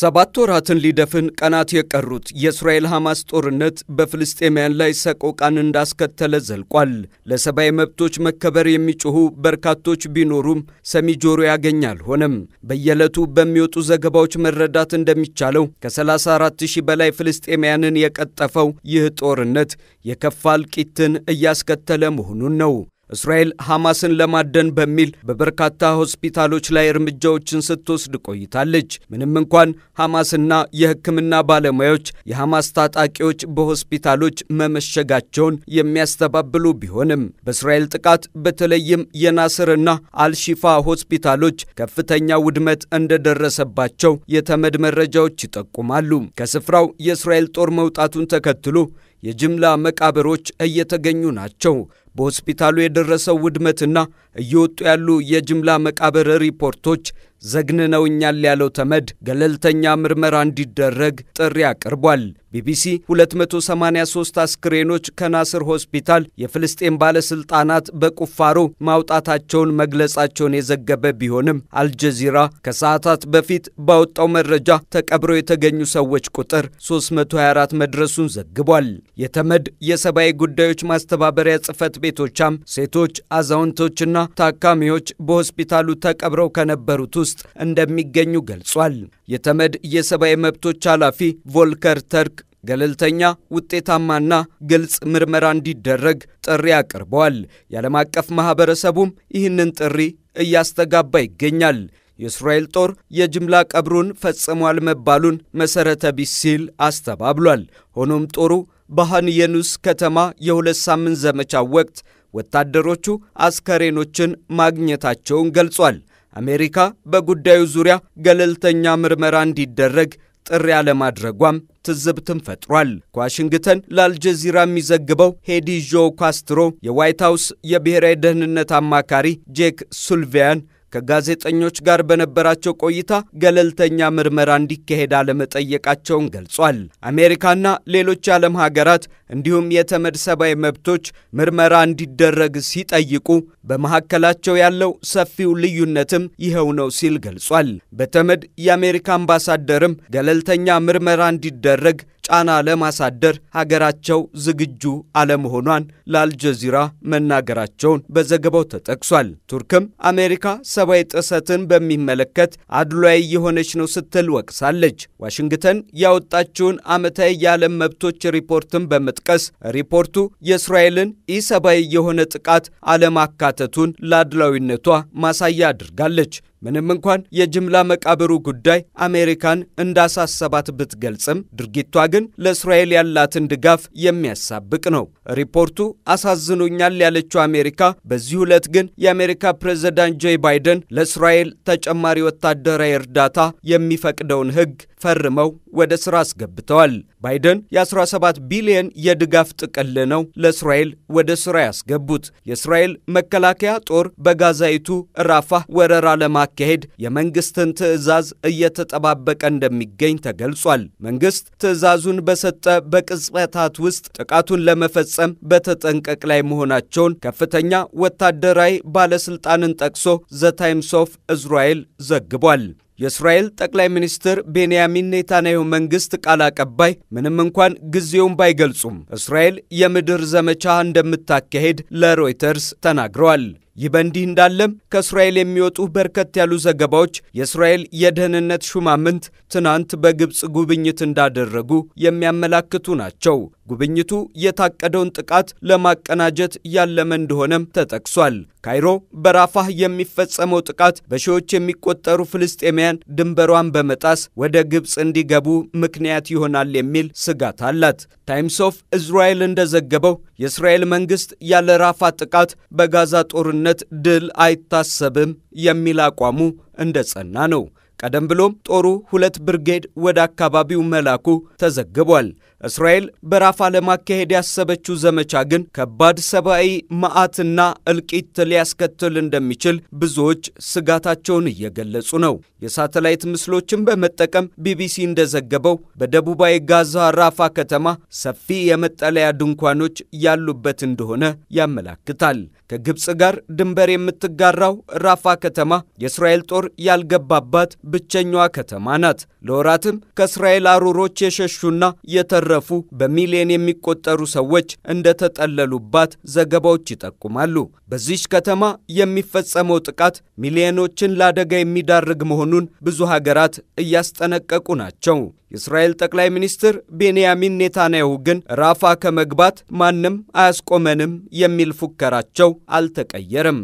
ሰባት ወራትን ሊደፍን ቀናት የቀሩት የእስራኤል ሐማስ ጦርነት በፍልስጤማያን ላይ ሰቆቃን እንዳስከተለ ዘልቋል። ለሰብአዊ መብቶች መከበር የሚጮኹ በርካቶች ቢኖሩም ሰሚ ጆሮ ያገኝ አልሆነም። በየዕለቱ በሚወጡ ዘገባዎች መረዳት እንደሚቻለው ከ34 ሺህ በላይ ፍልስጤማያንን የቀጠፈው ይህ ጦርነት የከፋ እልቂትን እያስከተለ መሆኑን ነው። እስራኤል ሐማስን ለማደን በሚል በበርካታ ሆስፒታሎች ላይ እርምጃዎችን ስትወስድ ቆይታለች። ምንም እንኳን ሐማስና የሕክምና ባለሙያዎች የሐማስ ታጣቂዎች በሆስፒታሎች መመሸጋቸውን የሚያስተባብሉ ቢሆንም በእስራኤል ጥቃት በተለይም የናስርና አልሺፋ ሆስፒታሎች ከፍተኛ ውድመት እንደደረሰባቸው የተመድ መረጃዎች ይጠቁማሉ። ከስፍራው የእስራኤል ጦር መውጣቱን ተከትሎ የጅምላ መቃብሮች እየተገኙ ናቸው። በሆስፒታሉ የደረሰው ውድመትና እየወጡ ያሉ የጅምላ መቃብር ሪፖርቶች ዘግንነውኛል ያለው ተመድ ገለልተኛ ምርመራ እንዲደረግ ጥሪ አቅርቧል። ቢቢሲ 283 አስክሬኖች ከናስር ሆስፒታል የፍልስጤን ባለስልጣናት በቁፋሮ ማውጣታቸውን መግለጻቸውን የዘገበ ቢሆንም አልጀዚራ ከሰዓታት በፊት ባወጣው መረጃ ተቀብረው የተገኙ ሰዎች ቁጥር 324 መድረሱን ዘግቧል። የተመድ የሰብአዊ ጉዳዮች ማስተባበሪያ ጽህፈት ቤቶቻም ሴቶች፣ አዛውንቶችና ታካሚዎች በሆስፒታሉ ተቀብረው ከነበሩት ውስጥ እንደሚገኙ ገልጿል። የተመድ የሰብአዊ መብቶች ኃላፊ ቮልከር ተርክ ገለልተኛ ውጤታማና ግልጽ ምርመራ እንዲደረግ ጥሪ አቅርበዋል። የዓለም አቀፍ ማኅበረሰቡም ይህንን ጥሪ እያስተጋባ ይገኛል። የእስራኤል ጦር የጅምላ ቀብሩን ፈጽሟል መባሉን መሠረተ ቢስ ሲል አስተባብሏል። ሆኖም ጦሩ በሃንየኑስ ከተማ የሁለት ሳምንት ዘመቻ ወቅት ወታደሮቹ አስከሬኖችን ማግኘታቸውን ገልጿል። አሜሪካ በጉዳዩ ዙሪያ ገለልተኛ ምርመራ እንዲደረግ ጥሪ አለማድረጓም ትዝብትም ፈጥሯል። ከዋሽንግተን ለአልጀዚራ የሚዘግበው ሄዲ ካስትሮ የዋይት ሀውስ የብሔራዊ ደህንነት አማካሪ ጄክ ሱልቪያን ከጋዜጠኞች ጋር በነበራቸው ቆይታ ገለልተኛ ምርመራ እንዲካሄድ አለመጠየቃቸውን ገልጿል። አሜሪካና ሌሎች የዓለም ሀገራት እንዲሁም የተመድ ሰብአዊ መብቶች ምርመራ እንዲደረግ ሲጠይቁ በመካከላቸው ያለው ሰፊው ልዩነትም ይኸው ነው ሲል ገልጿል። በተመድ የአሜሪካ አምባሳደርም ገለልተኛ ምርመራ እንዲደረግ ጫና ለማሳደር ሀገራቸው ዝግጁ አለመሆኗን ለአልጀዚራ መናገራቸውን በዘገባው ተጠቅሷል። ቱርክም አሜሪካ ሰብአዊ ጥሰትን በሚመለከት አድሏዊ የሆነች ነው ስትል ወቅሳለች። ዋሽንግተን ያወጣችውን ዓመታዊ የዓለም መብቶች ሪፖርትን በመጥቀስ ሪፖርቱ የእስራኤልን ኢሰብአዊ የሆነ ጥቃት አለማካተቱን ለአድላዊነቷ ማሳያ አድርጋለች። ምንም እንኳን የጅምላ መቃብሩ ጉዳይ አሜሪካን እንዳሳሰባት ብትገልጽም ድርጊቷ ግን ለእስራኤል ያላትን ድጋፍ የሚያሳብቅ ነው። ሪፖርቱ አሳዝኖኛል ያለችው አሜሪካ በዚህ ዕለት ግን የአሜሪካ ፕሬዝዳንት ጆይ ባይደን ለእስራኤል ተጨማሪ ወታደራዊ እርዳታ የሚፈቅደውን ሕግ ፈርመው ወደ ሥራ አስገብተዋል። ባይደን የ17 ቢሊየን የድጋፍ ጥቅል ነው ለእስራኤል ወደ ሥራ ያስገቡት። የእስራኤል መከላከያ ጦር በጋዛይቱ ራፋህ ወረራ ለማካሄድ የመንግስትን ትዕዛዝ እየተጠባበቀ እንደሚገኝ ተገልጿል። መንግስት ትዕዛዙን በሰጠ በቅጽበታት ውስጥ ጥቃቱን ለመፈጸም በተጠንቀቅ ላይ መሆናቸውን ከፍተኛ ወታደራዊ ባለስልጣንን ጠቅሶ ዘ ታይምስ ኦፍ እስራኤል ዘግቧል። የእስራኤል ጠቅላይ ሚኒስትር ቤንያሚን ኔታንያሁ መንግስት ቃል አቀባይ ምንም እንኳን ጊዜውን ባይገልጹም እስራኤል የምድር ዘመቻ እንደምታካሄድ ለሮይተርስ ተናግረዋል። ይህ በእንዲህ እንዳለም ከእስራኤል የሚወጡ በርከት ያሉ ዘገባዎች የእስራኤል የደህንነት ሹማምንት ትናንት በግብፅ ጉብኝት እንዳደረጉ የሚያመላክቱ ናቸው። ጉብኝቱ የታቀደውን ጥቃት ለማቀናጀት ያለመ እንደሆነም ተጠቅሷል። ካይሮ በራፋህ የሚፈጸመው ጥቃት በሺዎች የሚቆጠሩ ፍልስጤማያን ድንበሯን በመጣስ ወደ ግብፅ እንዲገቡ ምክንያት ይሆናል የሚል ስጋት አላት። ታይምስ ኦፍ እስራኤል እንደዘገበው የእስራኤል መንግስት ያለ ራፋ ጥቃት በጋዛ ጦርነት ጦርነት ድል አይታሰብም የሚል አቋሙ እንደ ጸና ነው። ቀደም ብሎም ጦሩ ሁለት ብርጌድ ወደ አካባቢው መላኩ ተዘግቧል። እስራኤል በራፋ ለማካሄድ ያሰበችው ዘመቻ ግን ከባድ ሰብአዊ መዓትና እልቂት ሊያስከትል እንደሚችል ብዙዎች ስጋታቸውን እየገለጹ ነው። የሳተላይት ምስሎችን በመጠቀም ቢቢሲ እንደዘገበው በደቡባዊ ጋዛ ራፋ ከተማ ሰፊ የመጠለያ ድንኳኖች ያሉበት እንደሆነ ያመላክታል። ከግብፅ ጋር ድንበር የምትጋራው ራፋ ከተማ የእስራኤል ጦር ያልገባባት ብቸኛዋ ከተማ ናት። ለወራትም ከእስራኤል አሩሮች የሸሹና የተ የተረፉ በሚሊዮን የሚቆጠሩ ሰዎች እንደተጠለሉባት ዘገባዎች ይጠቁማሉ። በዚች ከተማ የሚፈጸመው ጥቃት ሚሊዮኖችን ለአደጋ የሚዳርግ መሆኑን ብዙ ሀገራት እያስጠነቀቁ ናቸው። የእስራኤል ጠቅላይ ሚኒስትር ቤንያሚን ኔታንያሁ ግን ራፋ ከመግባት ማንም አያስቆመንም የሚል ፉከራቸው አልተቀየረም።